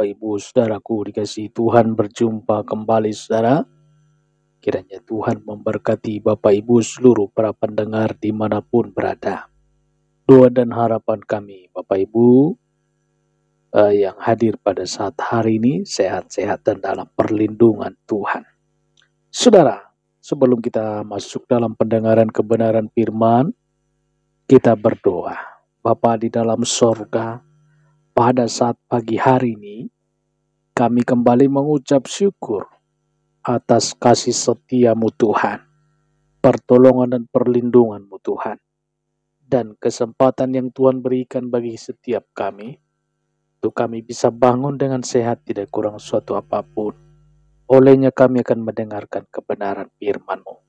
Bapak Ibu Saudaraku dikasih Tuhan berjumpa kembali saudara. Kiranya Tuhan memberkati Bapak Ibu seluruh para pendengar dimanapun berada. Doa dan harapan kami Bapak Ibu eh, yang hadir pada saat hari ini sehat-sehat dan dalam perlindungan Tuhan. Saudara, sebelum kita masuk dalam pendengaran kebenaran firman, kita berdoa. Bapak di dalam sorga, pada saat pagi hari ini, kami kembali mengucap syukur atas kasih setiamu Tuhan, pertolongan dan perlindunganmu Tuhan, dan kesempatan yang Tuhan berikan bagi setiap kami, untuk kami bisa bangun dengan sehat tidak kurang suatu apapun. Olehnya kami akan mendengarkan kebenaran Firmanmu. mu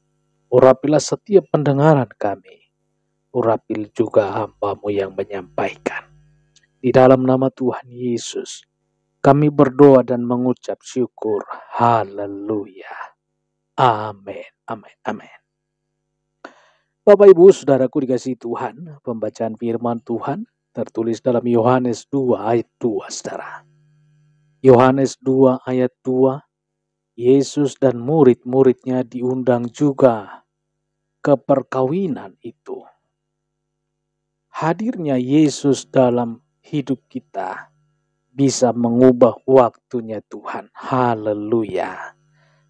Urapilah setiap pendengaran kami, urapil juga hambamu yang menyampaikan. Di dalam nama Tuhan Yesus, kami berdoa dan mengucap syukur. Haleluya. Amin. Amin. Amin. Bapak Ibu, Saudaraku dikasih Tuhan, pembacaan firman Tuhan tertulis dalam Yohanes 2 ayat 2, Saudara. Yohanes 2 ayat 2, Yesus dan murid-muridnya diundang juga ke perkawinan itu. Hadirnya Yesus dalam hidup kita bisa mengubah waktunya Tuhan. Haleluya.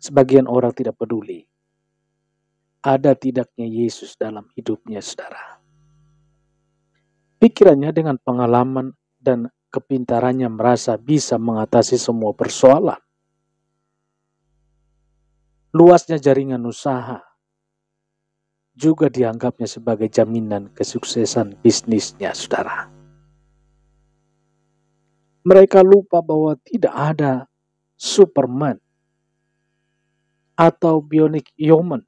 Sebagian orang tidak peduli. Ada tidaknya Yesus dalam hidupnya, saudara. Pikirannya dengan pengalaman dan kepintarannya merasa bisa mengatasi semua persoalan. Luasnya jaringan usaha juga dianggapnya sebagai jaminan kesuksesan bisnisnya, saudara mereka lupa bahwa tidak ada Superman atau Bionic Human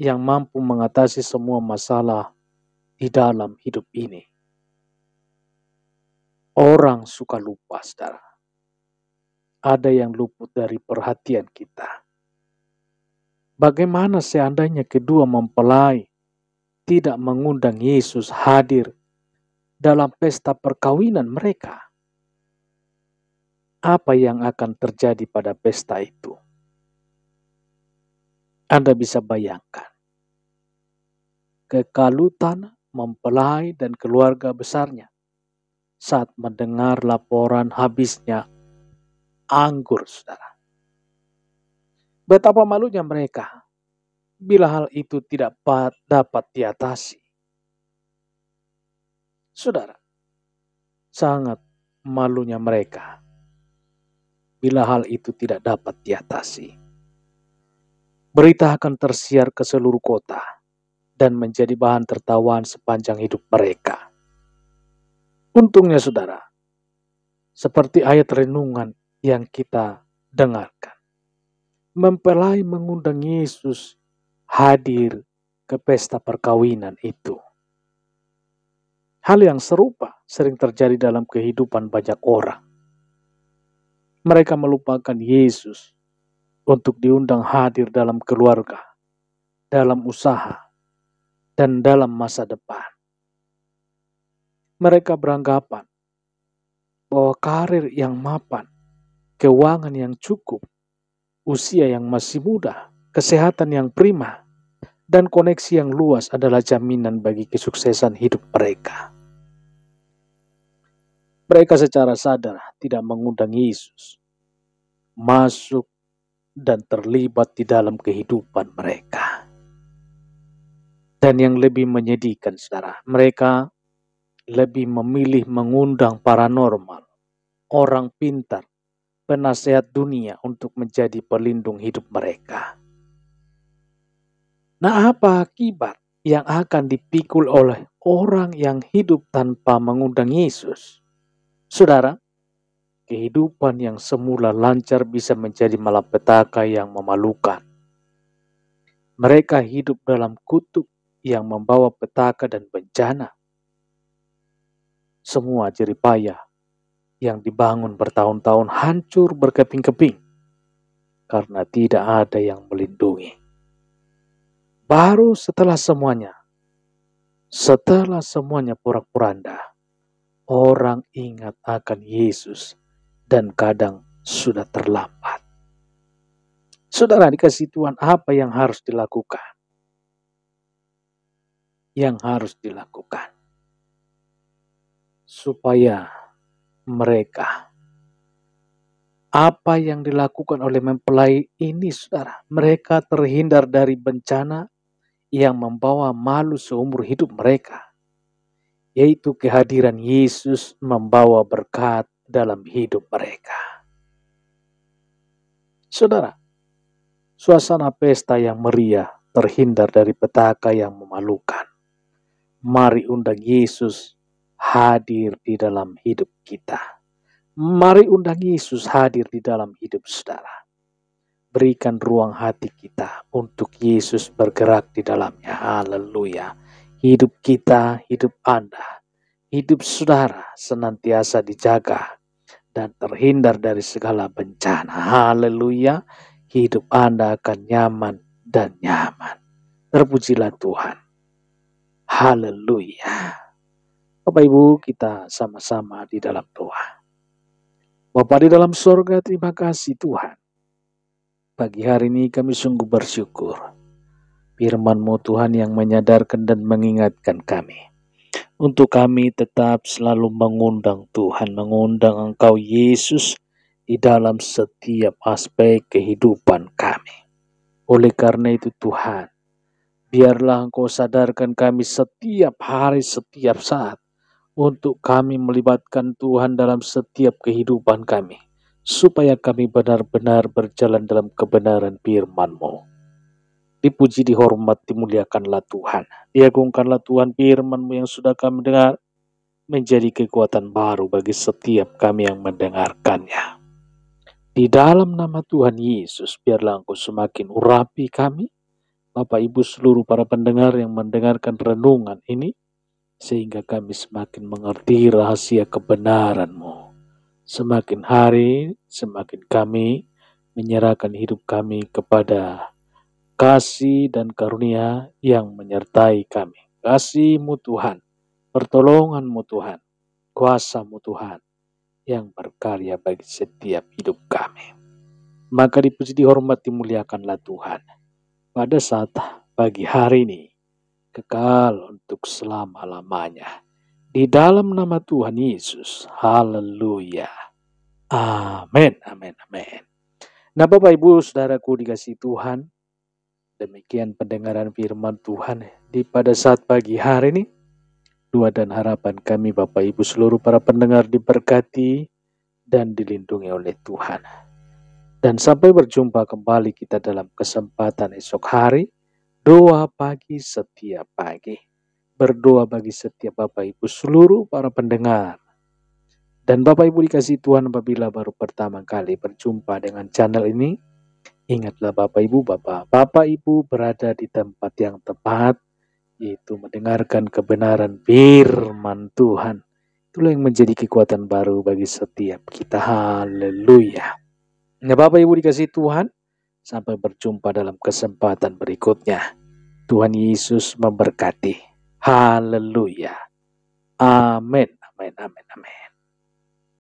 yang mampu mengatasi semua masalah di dalam hidup ini. Orang suka lupa, saudara. Ada yang luput dari perhatian kita. Bagaimana seandainya kedua mempelai tidak mengundang Yesus hadir dalam pesta perkawinan mereka? apa yang akan terjadi pada pesta itu. Anda bisa bayangkan, kekalutan mempelai dan keluarga besarnya saat mendengar laporan habisnya anggur, saudara. Betapa malunya mereka bila hal itu tidak dapat diatasi. Saudara, sangat malunya mereka bila hal itu tidak dapat diatasi. Berita akan tersiar ke seluruh kota dan menjadi bahan tertawaan sepanjang hidup mereka. Untungnya saudara, seperti ayat renungan yang kita dengarkan, mempelai mengundang Yesus hadir ke pesta perkawinan itu. Hal yang serupa sering terjadi dalam kehidupan banyak orang mereka melupakan Yesus untuk diundang hadir dalam keluarga, dalam usaha, dan dalam masa depan. Mereka beranggapan bahwa karir yang mapan, keuangan yang cukup, usia yang masih muda, kesehatan yang prima, dan koneksi yang luas adalah jaminan bagi kesuksesan hidup mereka. Mereka secara sadar tidak mengundang Yesus masuk dan terlibat di dalam kehidupan mereka. Dan yang lebih menyedihkan, saudara, mereka lebih memilih mengundang paranormal, orang pintar, penasehat dunia untuk menjadi pelindung hidup mereka. Nah, apa akibat yang akan dipikul oleh orang yang hidup tanpa mengundang Yesus? Saudara, kehidupan yang semula lancar bisa menjadi malapetaka yang memalukan. Mereka hidup dalam kutuk yang membawa petaka dan bencana. Semua jeripaya yang dibangun bertahun-tahun hancur berkeping-keping karena tidak ada yang melindungi. Baru setelah semuanya, setelah semuanya porak-poranda, orang ingat akan Yesus dan kadang sudah terlambat. Saudara dikasih Tuhan apa yang harus dilakukan? Yang harus dilakukan. Supaya mereka apa yang dilakukan oleh mempelai ini saudara. Mereka terhindar dari bencana yang membawa malu seumur hidup mereka yaitu kehadiran Yesus membawa berkat dalam hidup mereka. Saudara, suasana pesta yang meriah terhindar dari petaka yang memalukan. Mari undang Yesus hadir di dalam hidup kita. Mari undang Yesus hadir di dalam hidup saudara. Berikan ruang hati kita untuk Yesus bergerak di dalamnya. Haleluya hidup kita, hidup Anda, hidup saudara senantiasa dijaga dan terhindar dari segala bencana. Haleluya, hidup Anda akan nyaman dan nyaman. Terpujilah Tuhan. Haleluya. Bapak Ibu, kita sama-sama di dalam doa. Bapak di dalam surga, terima kasih Tuhan. Pagi hari ini kami sungguh bersyukur firman-Mu Tuhan yang menyadarkan dan mengingatkan kami. Untuk kami tetap selalu mengundang Tuhan, mengundang Engkau Yesus di dalam setiap aspek kehidupan kami. Oleh karena itu Tuhan, biarlah Engkau sadarkan kami setiap hari, setiap saat untuk kami melibatkan Tuhan dalam setiap kehidupan kami, supaya kami benar-benar berjalan dalam kebenaran firman-Mu dipuji, dihormat, dimuliakanlah Tuhan. Diagungkanlah Tuhan firmanmu yang sudah kami dengar menjadi kekuatan baru bagi setiap kami yang mendengarkannya. Di dalam nama Tuhan Yesus, biarlah Engkau semakin urapi kami, Bapak Ibu seluruh para pendengar yang mendengarkan renungan ini, sehingga kami semakin mengerti rahasia kebenaranmu Semakin hari, semakin kami menyerahkan hidup kami kepada kasih dan karunia yang menyertai kami. Kasihmu Tuhan, pertolonganmu Tuhan, kuasamu Tuhan yang berkarya bagi setiap hidup kami. Maka dipuji dihormat dimuliakanlah Tuhan pada saat pagi hari ini kekal untuk selama-lamanya. Di dalam nama Tuhan Yesus. Haleluya. Amin, amin, amin. Nah Bapak Ibu, Saudaraku dikasih Tuhan, Demikian pendengaran firman Tuhan di pada saat pagi hari ini. Doa dan harapan kami Bapak Ibu seluruh para pendengar diberkati dan dilindungi oleh Tuhan. Dan sampai berjumpa kembali kita dalam kesempatan esok hari, doa pagi setiap pagi. Berdoa bagi setiap Bapak Ibu seluruh para pendengar. Dan Bapak Ibu dikasih Tuhan apabila baru pertama kali berjumpa dengan channel ini, Ingatlah Bapak Ibu, Bapak. Bapak Ibu berada di tempat yang tepat, yaitu mendengarkan kebenaran firman Tuhan. Itulah yang menjadi kekuatan baru bagi setiap kita. Haleluya. Nah Bapak Ibu dikasih Tuhan, sampai berjumpa dalam kesempatan berikutnya. Tuhan Yesus memberkati. Haleluya. Amin, amin, amin, amin.